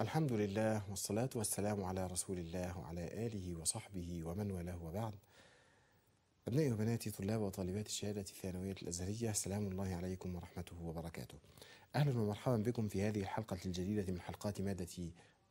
الحمد لله والصلاة والسلام على رسول الله وعلى آله وصحبه ومن والاه وبعد أبنائي وبناتي طلاب وطالبات الشهادة الثانوية الأزهرية سلام الله عليكم ورحمته وبركاته أهلا ومرحبا بكم في هذه الحلقة الجديدة من حلقات مادة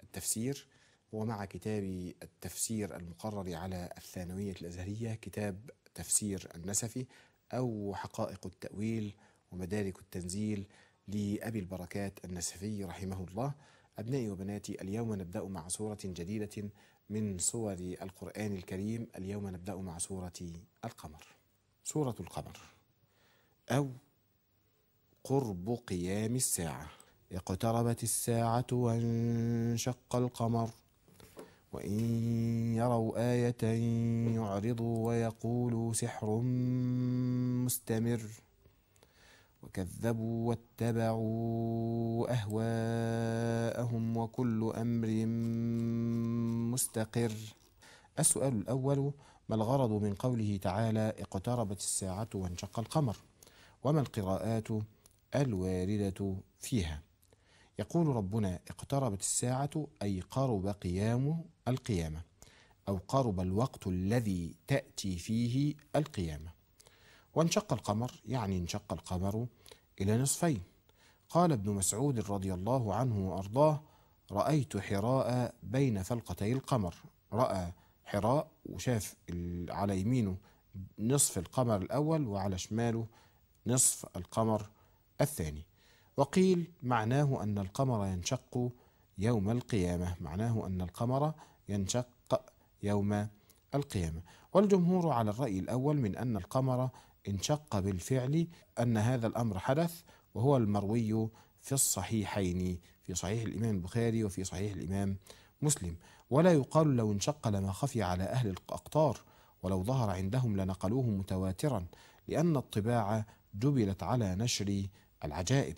التفسير ومع كتاب التفسير المقرر على الثانوية الأزهرية كتاب تفسير النسفي أو حقائق التأويل ومدارك التنزيل لأبي البركات النسفي رحمه الله أبنائي وبناتي اليوم نبدأ مع سورة جديدة من سور القرآن الكريم اليوم نبدأ مع سورة القمر سورة القمر أو قرب قيام الساعة اقتربت الساعة وانشق القمر وإن يروا آية يعرضوا ويقولوا سحر مستمر وكذبوا واتبعوا اهواءهم وكل امر مستقر السؤال الاول ما الغرض من قوله تعالى اقتربت الساعه وانشق القمر وما القراءات الوارده فيها يقول ربنا اقتربت الساعه اي قرب قيام القيامه او قرب الوقت الذي تاتي فيه القيامه وانشق القمر يعني انشق القمر إلى نصفين قال ابن مسعود رضي الله عنه وأرضاه رأيت حراء بين فلقتي القمر رأى حراء وشاف على يمينه نصف القمر الأول وعلى شماله نصف القمر الثاني وقيل معناه أن القمر ينشق يوم القيامة معناه أن القمر ينشق يوم القيامة والجمهور على الرأي الأول من أن القمر انشق بالفعل أن هذا الأمر حدث وهو المروي في الصحيحين في صحيح الإمام البخاري وفي صحيح الإمام مسلم ولا يقال لو انشق لما خفي على أهل الأقطار ولو ظهر عندهم لنقلوه متواترا لأن الطباعة جبلت على نشر العجائب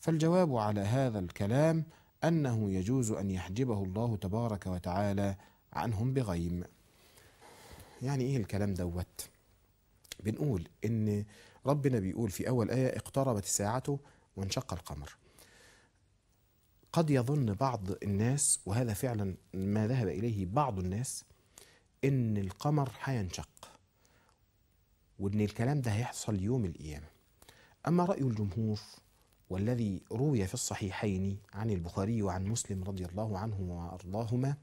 فالجواب على هذا الكلام أنه يجوز أن يحجبه الله تبارك وتعالى عنهم بغيم يعني إيه الكلام دوت؟ بنقول ان ربنا بيقول في اول ايه اقتربت ساعته وانشق القمر قد يظن بعض الناس وهذا فعلا ما ذهب اليه بعض الناس ان القمر هينشق وان الكلام ده هيحصل يوم القيامه اما راي الجمهور والذي روي في الصحيحين عن البخاري وعن مسلم رضي الله عنهما وارضاهما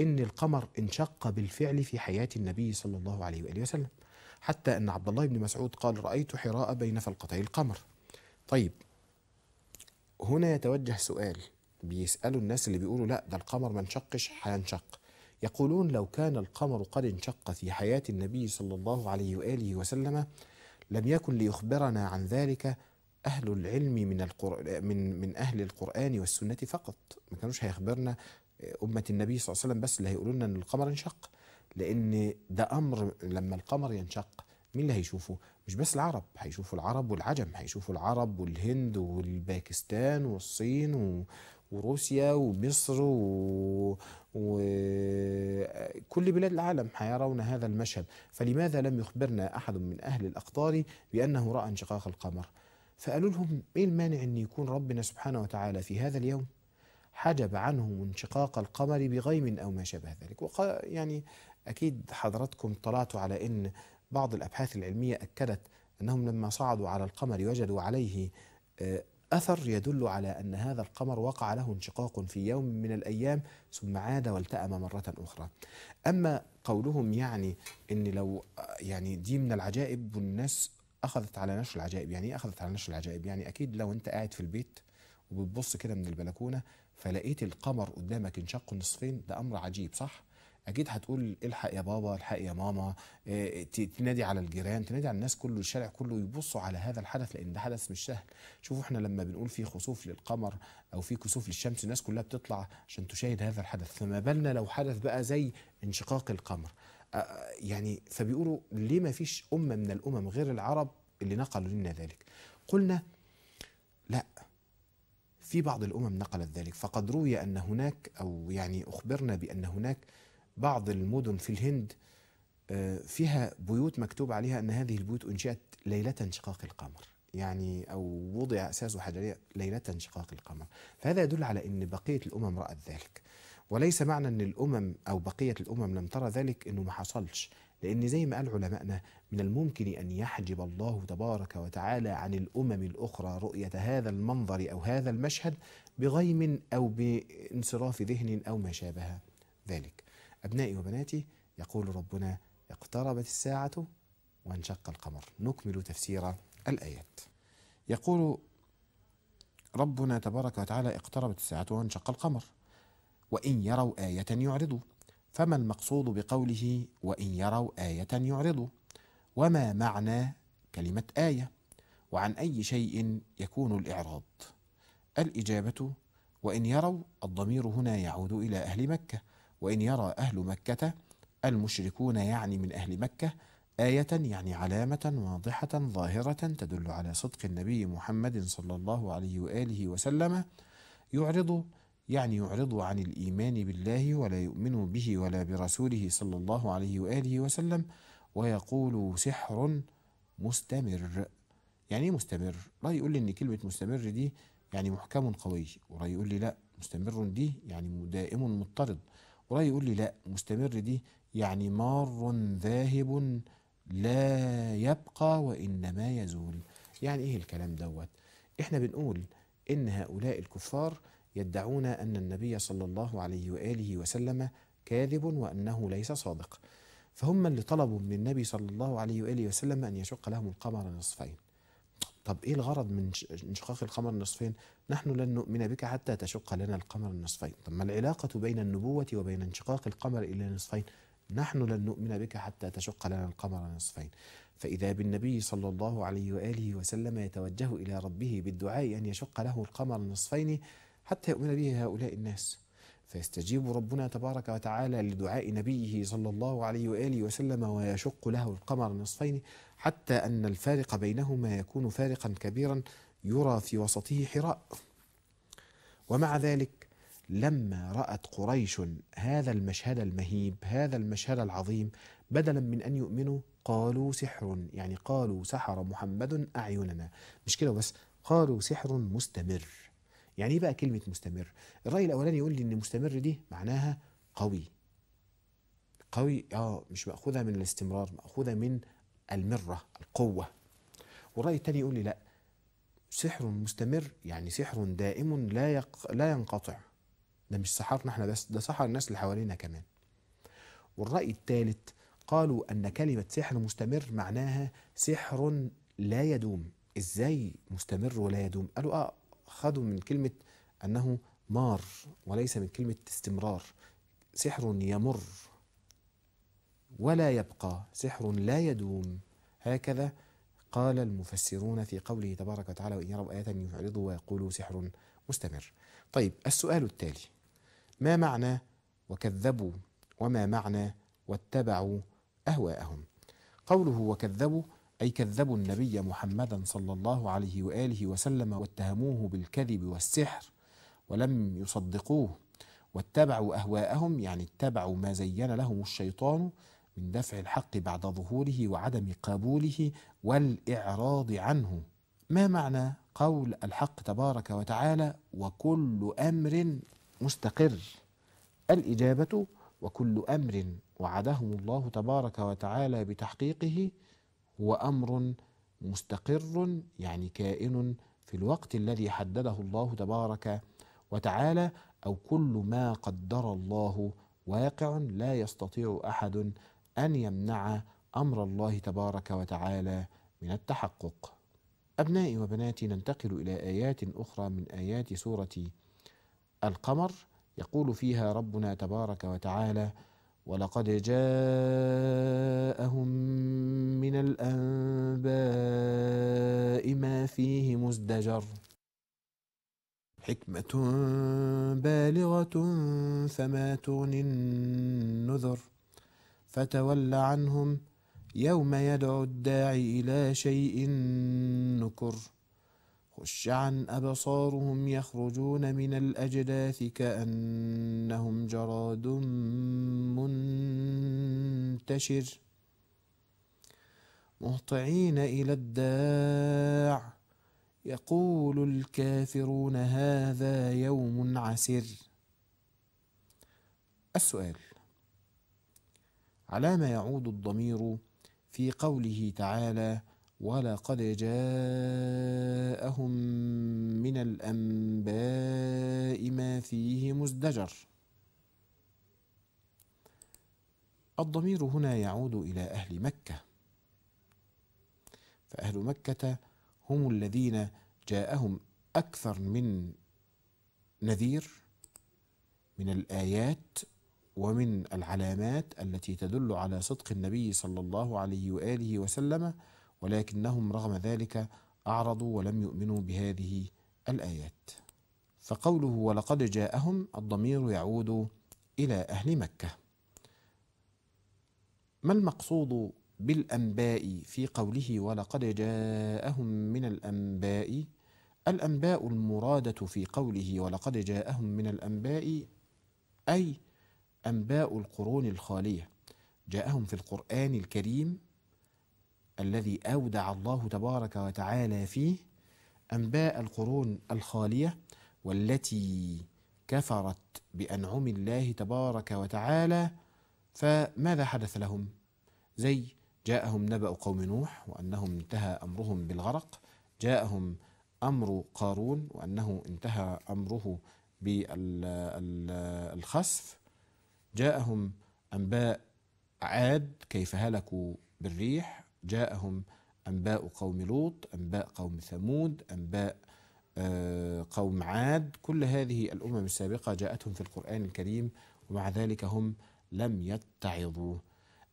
ان القمر انشق بالفعل في حياه النبي صلى الله عليه واله وسلم حتى أن عبد الله بن مسعود قال رأيت حراء بين فلقتي القمر طيب هنا يتوجه سؤال بيسألوا الناس اللي بيقولوا لا ده القمر ما انشقش هينشق يقولون لو كان القمر قد انشق في حياة النبي صلى الله عليه وآله وسلم لم يكن ليخبرنا عن ذلك أهل العلم من من من أهل القرآن والسنة فقط ما كانوش هيخبرنا أمة النبي صلى الله عليه وسلم بس اللي هيقولوا لنا أن القمر انشق لان ده امر لما القمر ينشق مين اللي هيشوفه مش بس العرب هيشوفوا العرب والعجم هيشوفوا العرب والهند والباكستان والصين و... وروسيا ومصر وكل و... بلاد العالم هيرون هذا المشهد فلماذا لم يخبرنا أحد من أهل الأقطار بأنه رأى انشقاق القمر فقالوا لهم إيه المانع أن يكون ربنا سبحانه وتعالى في هذا اليوم حجب عنهم انشقاق القمر بغيم أو ما شابه ذلك وق... يعني أكيد حضراتكم اطلعتوا على أن بعض الأبحاث العلمية أكدت أنهم لما صعدوا على القمر وجدوا عليه آه، أثر يدل على أن هذا القمر وقع له انشقاق في يوم من الأيام ثم عاد والتأم مرة أخرى أما قولهم يعني أن لو آه، يعني دي من العجائب والناس أخذت على نشر العجائب يعني إيه أخذت على نشر العجائب يعني أكيد لو أنت قاعد في البيت وبتبص كده من البلكونة فلقيت القمر قدامك انشق نصفين ده أمر عجيب صح؟ اكيد هتقول الحق يا بابا الحق يا ماما آه، تنادي على الجيران تنادي على الناس كله الشارع كله يبصوا على هذا الحدث لان ده حدث مش سهل شوفوا احنا لما بنقول في خسوف للقمر او في كسوف للشمس الناس كلها بتطلع عشان تشاهد هذا الحدث فما بالنا لو حدث بقى زي انشقاق القمر آه، آه، يعني فبيقولوا ليه ما فيش امه من الامم غير العرب اللي نقلوا لنا ذلك قلنا لا في بعض الامم نقلت ذلك فقد روي ان هناك او يعني اخبرنا بان هناك بعض المدن في الهند آه، فيها بيوت مكتوب عليها أن هذه البيوت أنشئت ليلة انشقاق القمر يعني أو وضع أساسه حجرية ليلة انشقاق القمر فهذا يدل على أن بقية الأمم رأت ذلك وليس معنى أن الأمم أو بقية الأمم لم ترى ذلك أنه ما حصلش لأن زي ما قال علمائنا من الممكن أن يحجب الله تبارك وتعالى عن الأمم الأخرى رؤية هذا المنظر أو هذا المشهد بغيم أو بانصراف ذهن أو ما شابه ذلك أبنائي وبناتي يقول ربنا اقتربت الساعة وانشق القمر نكمل تفسير الآيات يقول ربنا تبارك وتعالى اقتربت الساعة وانشق القمر وإن يروا آية يعرضوا فما المقصود بقوله وإن يروا آية يعرضوا وما معنى كلمة آية وعن أي شيء يكون الإعراض الإجابة وإن يروا الضمير هنا يعود إلى أهل مكة وإن يرى أهل مكة المشركون يعني من أهل مكة آية يعني علامة واضحة ظاهرة تدل على صدق النبي محمد صلى الله عليه وآله وسلم يعرض يعني يعرض عن الإيمان بالله ولا يؤمن به ولا برسوله صلى الله عليه وآله وسلم ويقول سحر مستمر يعني مستمر لا يقول لي إن كلمة مستمر دي يعني محكم قوي ولا يقول لي لا مستمر دي يعني دائم مضطرد وراي يقول لي لا مستمر دي يعني مار ذاهب لا يبقى وإنما يزول يعني إيه الكلام دوت إحنا بنقول إن هؤلاء الكفار يدعون أن النبي صلى الله عليه وآله وسلم كاذب وأنه ليس صادق فهم اللي طلبوا من النبي صلى الله عليه وآله وسلم أن يشق لهم القمر نصفين طب ايه الغرض من انشقاق القمر نصفين نحن لن نؤمن بك حتى تشق لنا القمر النصفين طب ما العلاقه بين النبوه وبين انشقاق القمر الى نصفين نحن لن نؤمن بك حتى تشق لنا القمر نصفين فإذا بالنبي صلى الله عليه وآله وسلم يتوجه إلى ربه بالدعاء أن يشق له القمر نصفين حتى يؤمن به هؤلاء الناس فيستجيب ربنا تبارك وتعالى لدعاء نبيه صلى الله عليه وآله وسلم ويشق له القمر نصفين حتى أن الفارق بينهما يكون فارقا كبيرا يرى في وسطه حراء ومع ذلك لما رأت قريش هذا المشهد المهيب هذا المشهد العظيم بدلا من أن يؤمنوا قالوا سحر يعني قالوا سحر محمد أعيننا مش كده بس قالوا سحر مستمر يعني ايه بقى كلمة مستمر؟ الرأي الأولاني يقول لي إن مستمر دي معناها قوي قوي اه مش مأخوذة من الاستمرار مأخوذة من المرة القوة والرأي التاني يقول لي لا سحر مستمر يعني سحر دائم لا يق... لا ينقطع ده مش سحرنا احنا بس ده سحر الناس اللي حوالينا كمان والرأي الثالث قالوا أن كلمة سحر مستمر معناها سحر لا يدوم إزاي مستمر ولا يدوم قالوا آه خدوا من كلمة أنه مار وليس من كلمة استمرار سحر يمر ولا يبقى سحر لا يدوم هكذا قال المفسرون في قوله تبارك وتعالى وإن يروا آية يعرضوا ويقولوا سحر مستمر طيب السؤال التالي ما معنى وكذبوا وما معنى واتبعوا أهواءهم قوله وكذبوا أي كذبوا النبي محمدا صلى الله عليه وآله وسلم واتهموه بالكذب والسحر ولم يصدقوه واتبعوا أهواءهم يعني اتبعوا ما زين لهم الشيطان من دفع الحق بعد ظهوره وعدم قبوله والإعراض عنه ما معنى قول الحق تبارك وتعالى وكل أمر مستقر الإجابة وكل أمر وعدهم الله تبارك وتعالى بتحقيقه هو أمر مستقر يعني كائن في الوقت الذي حدده الله تبارك وتعالى أو كل ما قدر الله واقع لا يستطيع أحد أن يمنع أمر الله تبارك وتعالى من التحقق. أبنائي وبناتي ننتقل إلى آيات أخرى من آيات سورة القمر يقول فيها ربنا تبارك وتعالى: ولقد جاءهم من الأنباء ما فيه مزدجر. حكمة بالغة فما تغني النذر. فتول عنهم يوم يدعو الداعي إلى شيء نكر خش عن أبصارهم يخرجون من الأجداث كأنهم جراد منتشر مهطعين إلى الداع يقول الكافرون هذا يوم عسر السؤال على ما يعود الضمير في قوله تعالى ولقد جاءهم من الانباء ما فيه مزدجر الضمير هنا يعود الى اهل مكه فاهل مكه هم الذين جاءهم اكثر من نذير من الايات ومن العلامات التي تدل على صدق النبي صلى الله عليه واله وسلم ولكنهم رغم ذلك اعرضوا ولم يؤمنوا بهذه الايات. فقوله ولقد جاءهم الضمير يعود الى اهل مكه. ما المقصود بالانباء في قوله ولقد جاءهم من الانباء الانباء المراده في قوله ولقد جاءهم من الانباء اي أنباء القرون الخالية جاءهم في القرآن الكريم الذي أودع الله تبارك وتعالى فيه أنباء القرون الخالية والتي كفرت بأنعم الله تبارك وتعالى فماذا حدث لهم؟ زي جاءهم نبأ قوم نوح وأنهم انتهى أمرهم بالغرق جاءهم أمر قارون وأنه انتهى أمره بالخسف جاءهم أنباء عاد كيف هلكوا بالريح جاءهم أنباء قوم لوط أنباء قوم ثمود أنباء آه، قوم عاد كل هذه الأمم السابقة جاءتهم في القرآن الكريم ومع ذلك هم لم يتعظوا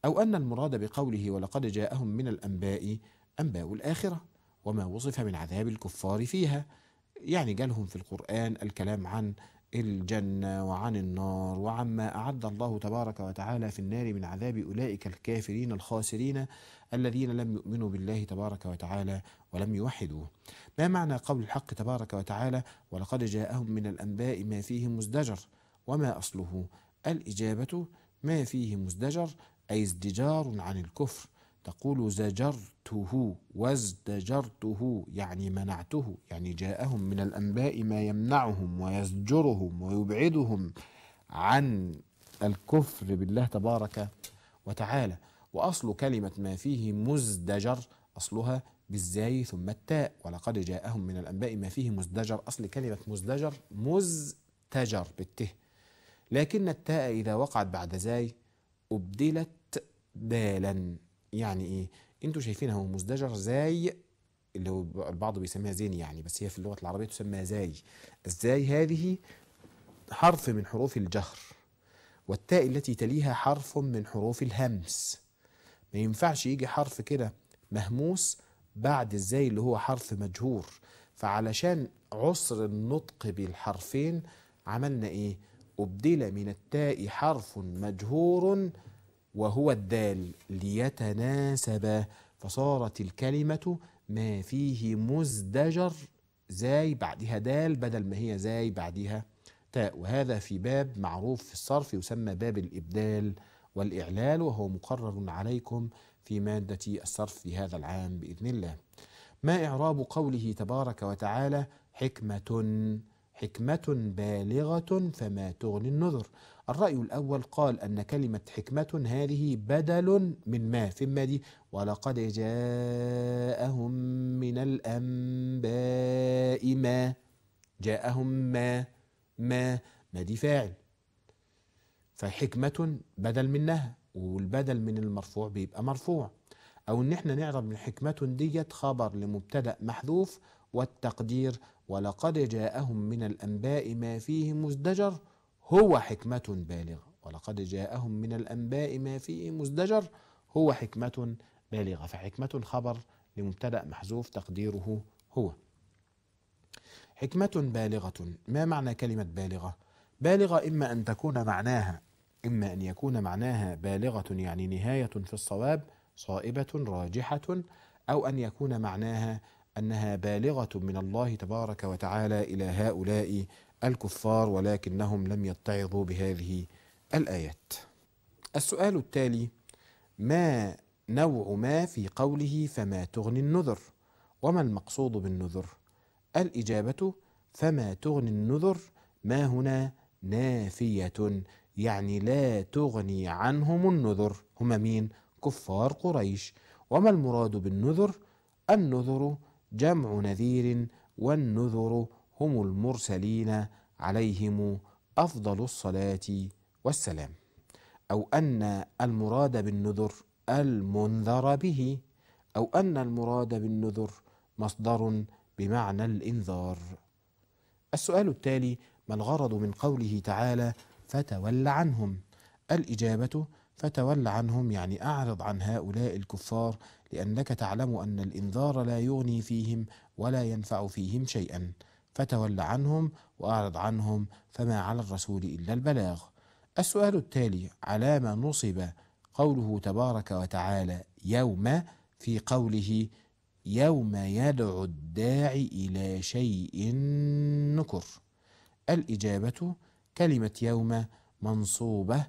أو أن المراد بقوله ولقد جاءهم من الأنباء أنباء الآخرة وما وصف من عذاب الكفار فيها يعني جالهم في القرآن الكلام عن الجنة وعن النار وعما أعد الله تبارك وتعالى في النار من عذاب أولئك الكافرين الخاسرين الذين لم يؤمنوا بالله تبارك وتعالى ولم يوحدوه ما معنى قول الحق تبارك وتعالى ولقد جاءهم من الأنباء ما فيه مزدجر وما أصله الإجابة ما فيه مزدجر أي ازدجار عن الكفر تقول زجرته وازدجرته يعني منعته يعني جاءهم من الانباء ما يمنعهم ويزجرهم ويبعدهم عن الكفر بالله تبارك وتعالى واصل كلمه ما فيه مزدجر اصلها بالزاي ثم التاء ولقد جاءهم من الانباء ما فيه مزدجر اصل كلمه مزدجر مزتجر بالته لكن التاء اذا وقعت بعد زاي ابدلت دالا يعني ايه انتوا شايفينها هو مزدجر زي اللي هو البعض بيسميها زين يعني بس هي في اللغه العربيه تسمى زاي الزاي هذه حرف من حروف الجهر والتاء التي تليها حرف من حروف الهمس ما ينفعش يجي حرف كده مهموس بعد الزاي اللي هو حرف مجهور فعلشان عسر النطق بالحرفين عملنا ايه ابدل من التاء حرف مجهور وهو الدال ليتناسبا فصارت الكلمة ما فيه مزدجر زاي بعدها دال بدل ما هي زاي بعدها تاء وهذا في باب معروف في الصرف يسمى باب الإبدال والإعلال وهو مقرر عليكم في مادة الصرف في هذا العام بإذن الله ما إعراب قوله تبارك وتعالى حكمة حكمة بالغة فما تغني النذر الرأي الأول قال أن كلمة حكمة هذه بدل من ما في دي ولقد جاءهم من الأنباء ما جاءهم ما ما ما دي فاعل فحكمة بدل منها والبدل من المرفوع بيبقى مرفوع أو إن إحنا نعرف من حكمة ديت خبر لمبتدأ محذوف والتقدير ولقد جاءهم من الأنباء ما فيه مزدجر هو حكمة بالغة ولقد جاءهم من الأنباء ما فيه مزدجر هو حكمة بالغة فحكمة خبر لمبتدأ محذوف تقديره هو حكمة بالغة ما معنى كلمة بالغة؟ بالغة إما أن تكون معناها إما أن يكون معناها بالغة يعني نهاية في الصواب صائبة راجحة أو أن يكون معناها أنها بالغة من الله تبارك وتعالى إلى هؤلاء الكفار ولكنهم لم يتعظوا بهذه الآيات. السؤال التالي: ما نوع ما في قوله فما تغني النذر؟ وما المقصود بالنذر؟ الإجابة فما تغني النذر ما هنا نافية يعني لا تغني عنهم النذر هم مين؟ كفار قريش وما المراد بالنذر؟ النذر جمع نذير والنذر هم المرسلين عليهم افضل الصلاه والسلام او ان المراد بالنذر المنذر به او ان المراد بالنذر مصدر بمعنى الانذار السؤال التالي ما الغرض من قوله تعالى فتول عنهم الاجابه فتول عنهم يعني اعرض عن هؤلاء الكفار لانك تعلم ان الانذار لا يغني فيهم ولا ينفع فيهم شيئا فتولى عنهم وأعرض عنهم فما على الرسول إلا البلاغ السؤال التالي على ما نصب قوله تبارك وتعالى يوم في قوله يوم يدعو الداعي إلى شيء نكر الإجابة كلمة يوم منصوبة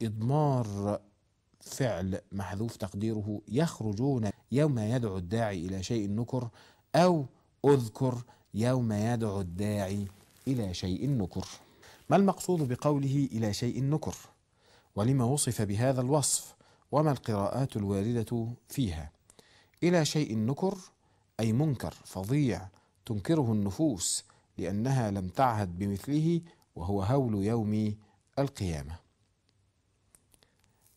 بإضمار فعل محذوف تقديره يخرجون يوم يدعو الداعي إلى شيء نكر أو اذكر يوم يدعو الداعي إلى شيء نكر ما المقصود بقوله إلى شيء نكر ولما وصف بهذا الوصف وما القراءات الواردة فيها إلى شيء نكر أي منكر فظيع تنكره النفوس لأنها لم تعهد بمثله وهو هول يوم القيامة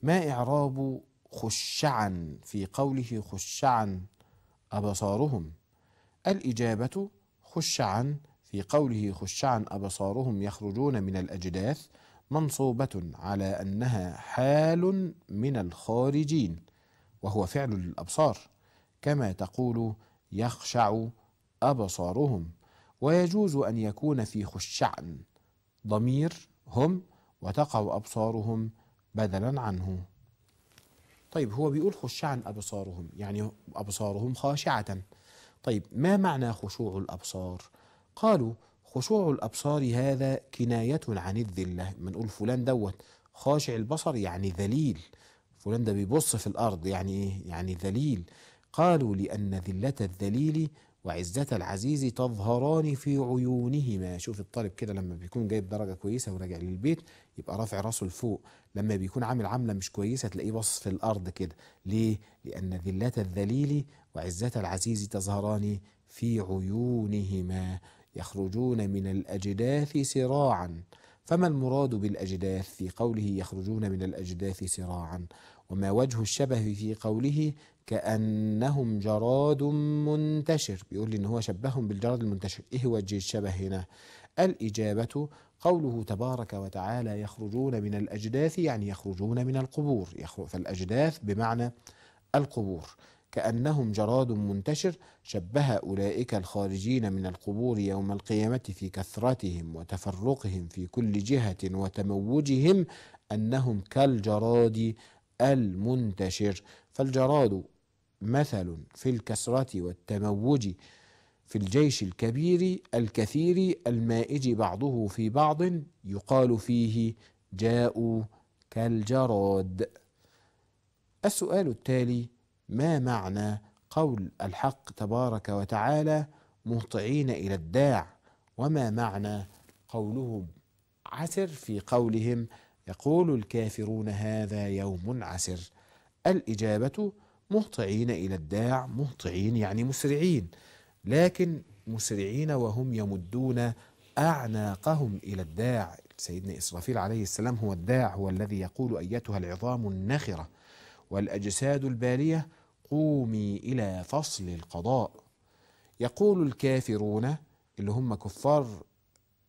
ما إعراب خشعا في قوله خشعا أبصارهم الإجابة خشعا في قوله خشعا أبصارهم يخرجون من الأجداث منصوبة على أنها حال من الخارجين وهو فعل الأبصار كما تقول يخشع أبصارهم ويجوز أن يكون في خشعن ضمير هم وتقع أبصارهم بدلا عنه طيب هو بيقول خشعا أبصارهم يعني أبصارهم خاشعة طيب ما معنى خشوع الأبصار؟ قالوا خشوع الأبصار هذا كناية عن الذلة بنقول فلان دوت خاشع البصر يعني ذليل فلان ده بيبص في الأرض يعني إيه؟ يعني ذليل قالوا لأن ذلة الذليل وعزة العزيز تظهران في عيونهما شوف الطالب كده لما بيكون جايب درجة كويسة وراجع للبيت يبقى رافع راسه لفوق لما بيكون عامل عملة مش كويسة تلاقيه بص في الأرض كده ليه؟ لأن ذلة الذليل وعزة العزيز تظهران في عيونهما يخرجون من الأجداث سراعا فما المراد بالأجداث في قوله يخرجون من الأجداث سراعا وما وجه الشبه في قوله كأنهم جراد منتشر بيقول لي إن هو شبههم بالجراد المنتشر إيه وجه الشبه هنا الإجابة قوله تبارك وتعالى يخرجون من الأجداث يعني يخرجون من القبور فالأجداث بمعنى القبور كأنهم جراد منتشر شبه أولئك الخارجين من القبور يوم القيامة في كثرتهم وتفرقهم في كل جهة وتموجهم أنهم كالجراد المنتشر فالجراد مثل في الكسرة والتموج في الجيش الكبير الكثير المائج بعضه في بعض يقال فيه جاءوا كالجراد السؤال التالي ما معنى قول الحق تبارك وتعالى مهطعين الى الداع وما معنى قولهم عسر في قولهم يقول الكافرون هذا يوم عسر الاجابه مهطعين الى الداع مهطعين يعني مسرعين لكن مسرعين وهم يمدون اعناقهم الى الداع سيدنا اسرافيل عليه السلام هو الداع هو الذي يقول ايتها العظام النخره والأجساد البالية قومي إلى فصل القضاء يقول الكافرون اللي هم كفار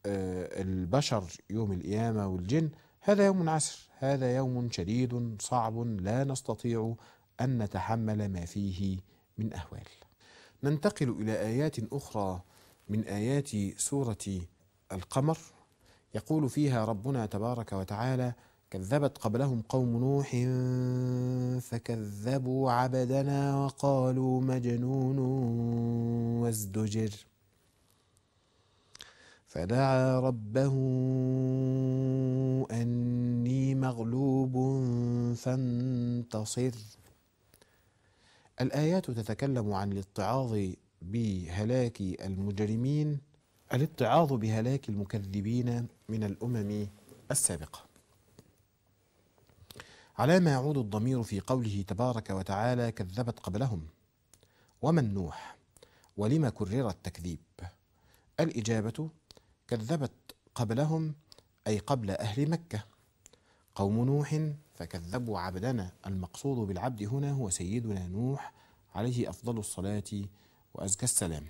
آه، البشر يوم القيامة والجن هذا يوم عسر هذا يوم شديد صعب لا نستطيع أن نتحمل ما فيه من أهوال ننتقل إلى آيات أخرى من آيات سورة القمر يقول فيها ربنا تبارك وتعالى كذبت قبلهم قوم نوح فكذبوا عبدنا وقالوا مجنون وازدجر فدعا ربه اني مغلوب فانتصر الايات تتكلم عن الاتعاظ بهلاك المجرمين الاتعاظ بهلاك المكذبين من الامم السابقه على ما يعود الضمير في قوله تبارك وتعالى كذبت قبلهم ومن نوح ولم كرر التكذيب الإجابة كذبت قبلهم أي قبل أهل مكة قوم نوح فكذبوا عبدنا المقصود بالعبد هنا هو سيدنا نوح عليه أفضل الصلاة وأزكى السلام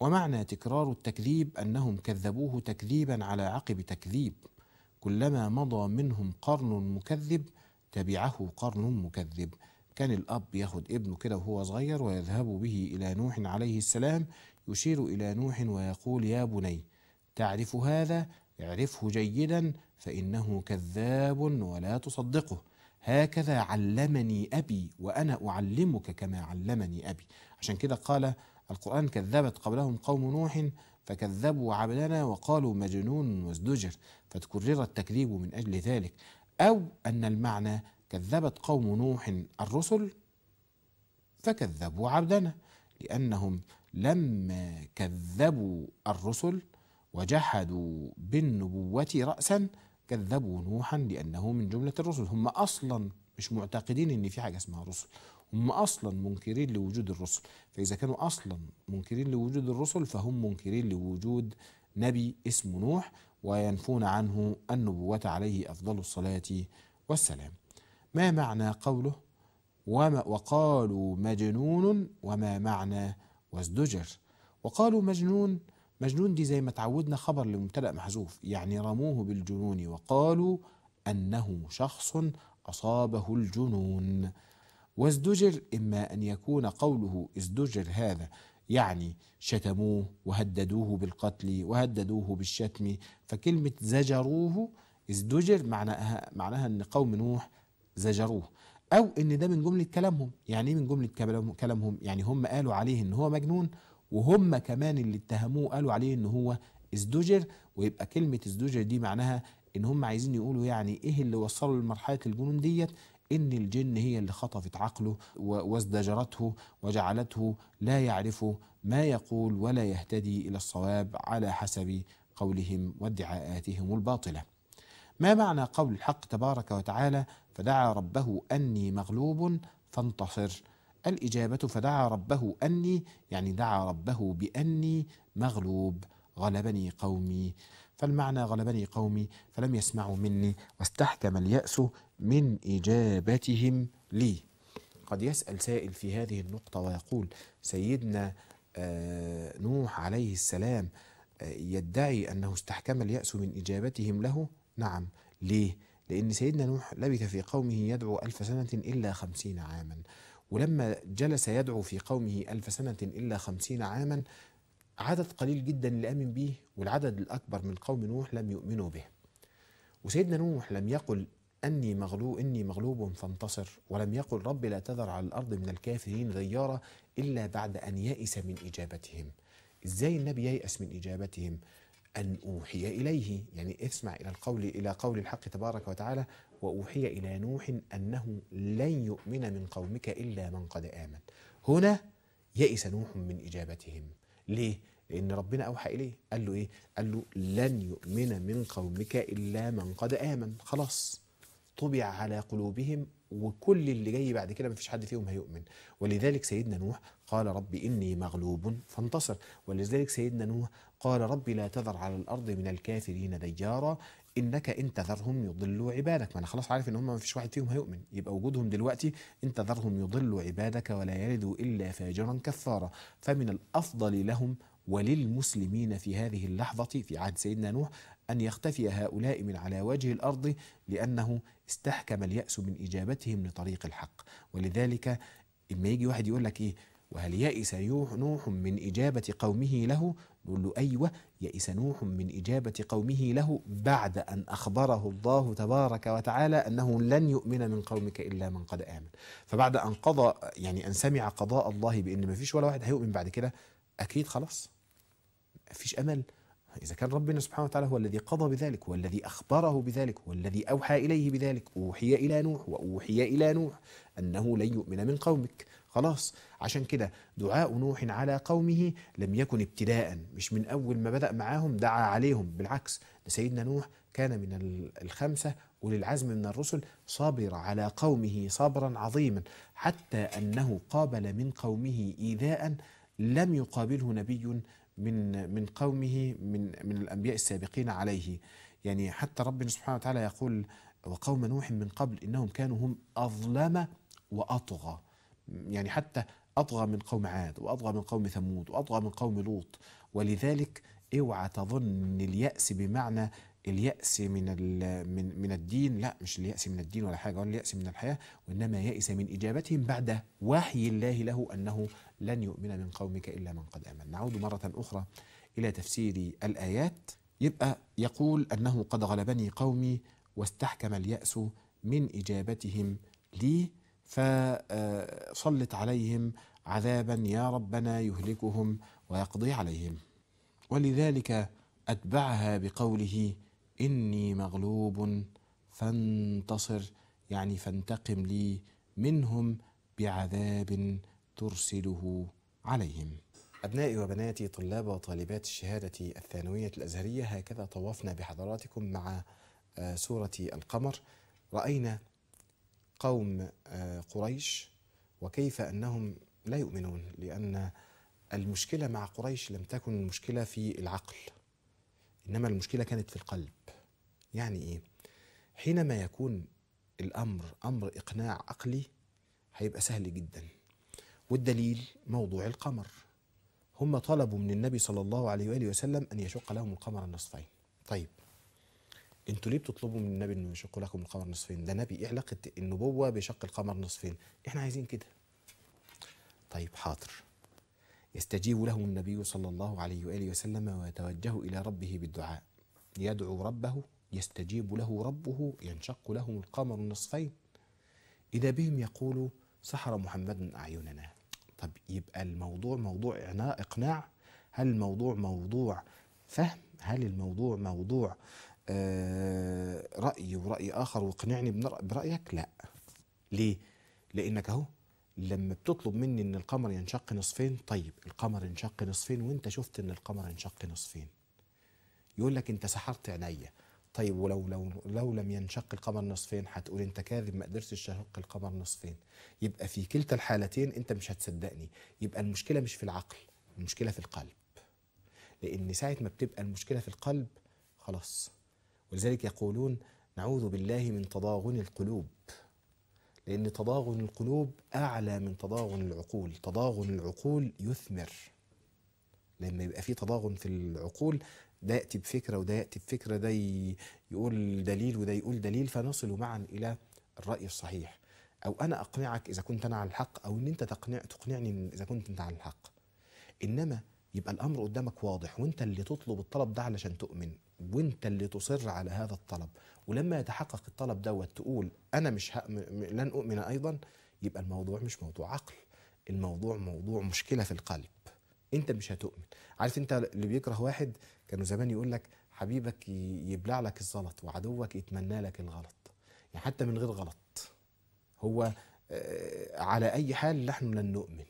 ومعنى تكرار التكذيب أنهم كذبوه تكذيبا على عقب تكذيب كلما مضى منهم قرن مكذب تبعه قرن مكذب كان الأب ياخد ابنه كده وهو صغير ويذهب به إلى نوح عليه السلام يشير إلى نوح ويقول يا بني تعرف هذا اعرفه جيدا فإنه كذاب ولا تصدقه هكذا علمني أبي وأنا أعلمك كما علمني أبي عشان كده قال القرآن كذبت قبلهم قوم نوح فكذبوا عبدنا وقالوا مجنون وازدجر فتكرر التكذيب من أجل ذلك أو أن المعنى كذبت قوم نوح الرسل فكذبوا عبدنا لأنهم لما كذبوا الرسل وجحدوا بالنبوة رأسا كذبوا نوحا لأنه من جملة الرسل هم أصلا مش معتقدين إن في حاجة اسمها رسل هم أصلا منكرين لوجود الرسل فإذا كانوا أصلا منكرين لوجود الرسل فهم منكرين لوجود نبي اسمه نوح وينفون عنه النبوة عليه أفضل الصلاة والسلام ما معنى قوله وما وقالوا مجنون وما معنى وازدجر وقالوا مجنون مجنون دي زي ما تعودنا خبر لمبتدأ محذوف يعني رموه بالجنون وقالوا أنه شخص أصابه الجنون وازدجر إما أن يكون قوله ازدجر هذا يعني شتموه وهددوه بالقتل وهددوه بالشتم فكلمة زجروه ازدجر معناها, معناها أن قوم نوح زجروه أو أن ده من جملة كلامهم يعني إيه من جملة كلامهم يعني هم قالوا عليه أن هو مجنون وهم كمان اللي اتهموه قالوا عليه أن هو ازدجر ويبقى كلمة ازدجر دي معناها ان هم عايزين يقولوا يعني ايه اللي وصلوا لمرحله الجنون ديت إن الجن هي اللي خطفت عقله وازدجرته وجعلته لا يعرف ما يقول ولا يهتدي إلى الصواب على حسب قولهم وادعاءاتهم الباطلة ما معنى قول الحق تبارك وتعالى فدعا ربه أني مغلوب فانتصر الإجابة فدعا ربه أني يعني دعا ربه بأني مغلوب غلبني قومي فالمعنى غلبني قومي فلم يسمعوا مني واستحكم اليأس من إجابتهم لي قد يسأل سائل في هذه النقطة ويقول سيدنا آه، نوح عليه السلام آه، يدعي أنه استحكم اليأس من إجابتهم له نعم ليه؟ لأن سيدنا نوح لبث في قومه يدعو ألف سنة إلا خمسين عاما ولما جلس يدعو في قومه ألف سنة إلا خمسين عاما عدد قليل جدا اللي امن به والعدد الاكبر من قوم نوح لم يؤمنوا به وسيدنا نوح لم يقل اني مغلوب اني مغلوب فانتصر ولم يقل رب لا تذر على الارض من الكافرين ديارا الا بعد ان يئس من اجابتهم ازاي النبي ييأس من اجابتهم أن أوحي إليه يعني اسمع إلى القول إلى قول الحق تبارك وتعالى وأوحي إلى نوح أنه لن يؤمن من قومك إلا من قد آمن هنا يئس نوح من إجابتهم ليه؟ لان ربنا اوحى اليه قال له ايه قال له لن يؤمن من قومك الا من قد امن خلاص طبع على قلوبهم وكل اللي جاي بعد كده مفيش حد فيهم هيؤمن ولذلك سيدنا نوح قال رب إني مغلوب فانتصر ولذلك سيدنا نوح قال رب لا تذر على الأرض من الكافرين ديارا إنك إن تذرهم يضلوا عبادك ما أنا خلاص عارف إن هم مفيش واحد فيهم هيؤمن يبقى وجودهم دلوقتي إن تذرهم يضلوا عبادك ولا يلدوا إلا فاجرا كفارا فمن الأفضل لهم وللمسلمين في هذه اللحظة في عهد سيدنا نوح أن يختفي هؤلاء من على وجه الأرض لأنه استحكم اليأس من إجابتهم لطريق الحق ولذلك إما يجي واحد يقول لك إيه وهل يئس نوح من إجابة قومه له نقول له أيوة يئس نوح من إجابة قومه له بعد أن أخبره الله تبارك وتعالى أنه لن يؤمن من قومك إلا من قد آمن فبعد أن قضى يعني أن سمع قضاء الله بأن ما فيش ولا واحد هيؤمن بعد كده أكيد خلاص فيش امل إذا كان ربنا سبحانه وتعالى هو الذي قضى بذلك والذي أخبره بذلك والذي أوحى إليه بذلك أوحي إلى نوح وأوحي إلى نوح أنه لن يؤمن من قومك خلاص عشان كده دعاء نوح على قومه لم يكن ابتداء مش من أول ما بدأ معاهم دعا عليهم بالعكس سيدنا نوح كان من الخمسة أولي العزم من الرسل صابر على قومه صبرا عظيما حتى أنه قابل من قومه إيذاء لم يقابله نبي من من قومه من من الانبياء السابقين عليه يعني حتى ربنا سبحانه وتعالى يقول وقوم نوح من قبل انهم كانوا هم اظلم واطغى يعني حتى اطغى من قوم عاد واطغى من قوم ثمود واطغى من قوم لوط ولذلك اوعى تظن الياس بمعنى اليأس من من من الدين لا مش اليأس من الدين ولا حاجة ولا اليأس من الحياة وإنما يئس من إجابتهم بعد وحي الله له أنه لن يؤمن من قومك إلا من قد آمن نعود مرة أخرى إلى تفسير الآيات يبقى يقول أنه قد غلبني قومي واستحكم اليأس من إجابتهم لي فصلت عليهم عذابا يا ربنا يهلكهم ويقضي عليهم ولذلك أتبعها بقوله إني مغلوب فانتصر يعني فانتقم لي منهم بعذاب ترسله عليهم أبنائي وبناتي طلاب وطالبات الشهادة الثانوية الأزهرية هكذا طوفنا بحضراتكم مع آه، سورة القمر رأينا قوم آه، قريش وكيف أنهم لا يؤمنون لأن المشكلة مع قريش لم تكن المشكلة في العقل إنما المشكلة كانت في القلب يعني إيه؟ حينما يكون الأمر أمر إقناع عقلي هيبقى سهل جداً والدليل موضوع القمر هم طلبوا من النبي صلى الله عليه وآله وسلم أن يشق لهم القمر النصفين طيب انتوا ليه بتطلبوا من النبي انه يشق لكم القمر نصفين ده نبي ايه علاقه النبوه بشق القمر نصفين احنا عايزين كده طيب حاضر يستجيب له النبي صلى الله عليه واله وسلم ويتوجه الى ربه بالدعاء يدعو ربه يستجيب له ربه ينشق لهم القمر نصفين اذا بهم يقول سحر محمد اعيننا طب يبقى الموضوع موضوع اقناع هل الموضوع موضوع فهم هل الموضوع موضوع آه، رأي ورأي آخر واقنعني برأيك لا ليه لأنك أهو لما بتطلب مني ان القمر ينشق نصفين طيب القمر انشق نصفين وانت شفت ان القمر انشق نصفين يقول لك انت سحرت عينيا طيب ولو لو لو لم ينشق القمر نصفين هتقول انت كاذب ما قدرتش تشق القمر نصفين يبقى في كلتا الحالتين انت مش هتصدقني يبقى المشكله مش في العقل المشكله في القلب لان ساعه ما بتبقى المشكله في القلب خلاص ولذلك يقولون نعوذ بالله من تضاغن القلوب لأن تضاغن القلوب أعلى من تضاغن العقول تضاغن العقول يثمر لما يبقى في تضاغن في العقول ده ياتي بفكره وده ياتي بفكره ده يقول دليل وده يقول دليل فنصل معا الى الراي الصحيح او انا اقنعك اذا كنت انا على الحق او ان انت تقنع تقنعني اذا كنت انت على الحق انما يبقى الامر قدامك واضح وانت اللي تطلب الطلب ده علشان تؤمن وانت اللي تصر على هذا الطلب ولما يتحقق الطلب دوت تقول انا مش لن اؤمن ايضا يبقى الموضوع مش موضوع عقل الموضوع موضوع مشكله في القلب انت مش هتؤمن عارف انت اللي بيكره واحد كانوا زمان يقول لك حبيبك يبلع لك الزلط وعدوك يتمنى لك الغلط يعني حتى من غير غلط هو آه، على اي حال نحن لن نؤمن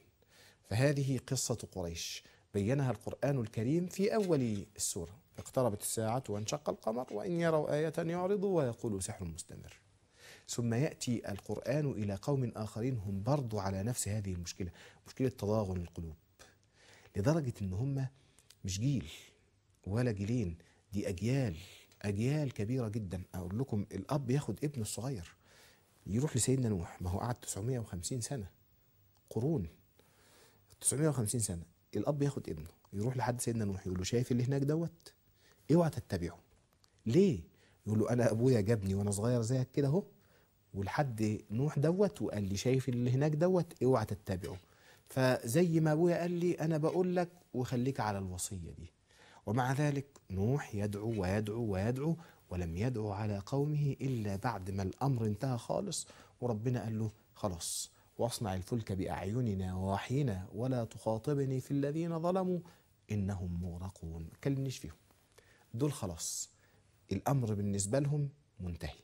فهذه قصه قريش بينها القران الكريم في اول السوره اقتربت الساعه وانشق القمر وان يروا ايه يعرضوا ويقولوا سحر مستمر ثم ياتي القران الى قوم اخرين هم برضو على نفس هذه المشكله مشكله تضاغن القلوب لدرجه ان هم مش جيل ولا جيلين دي اجيال اجيال كبيره جدا اقول لكم الاب ياخد ابنه الصغير يروح لسيدنا نوح ما هو قعد 950 سنه قرون 950 سنه الاب ياخد ابنه يروح لحد سيدنا نوح يقول له شايف اللي هناك دوت اوعى تتبعه ليه يقول له انا ابويا جابني وانا صغير زيك كده اهو ولحد نوح دوت وقال لي شايف اللي هناك دوت اوعى تتبعه فزي ما ابويا قال لي انا بقول لك وخليك على الوصيه دي ومع ذلك نوح يدعو ويدعو ويدعو ولم يدعو على قومه الا بعد ما الامر انتهى خالص وربنا قال له خلاص واصنع الفلك باعيننا ووحينا ولا تخاطبني في الذين ظلموا انهم مغرقون ما فيهم دول خلاص الامر بالنسبه لهم منتهي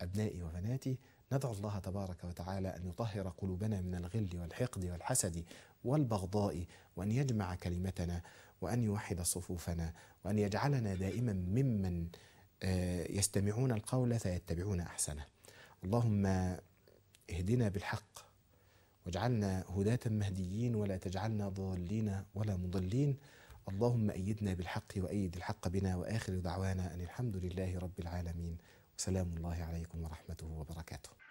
ابنائي وبناتي ندعو الله تبارك وتعالى أن يطهر قلوبنا من الغل والحقد والحسد والبغضاء وأن يجمع كلمتنا وأن يوحد صفوفنا وأن يجعلنا دائما ممن آه، يستمعون القول فيتبعون أحسنه اللهم اهدنا بالحق واجعلنا هداة مهديين ولا تجعلنا ضالين ولا مضلين اللهم أيدنا بالحق وأيد الحق بنا وآخر دعوانا أن الحمد لله رب العالمين وسلام الله عليكم ورحمته وبركاته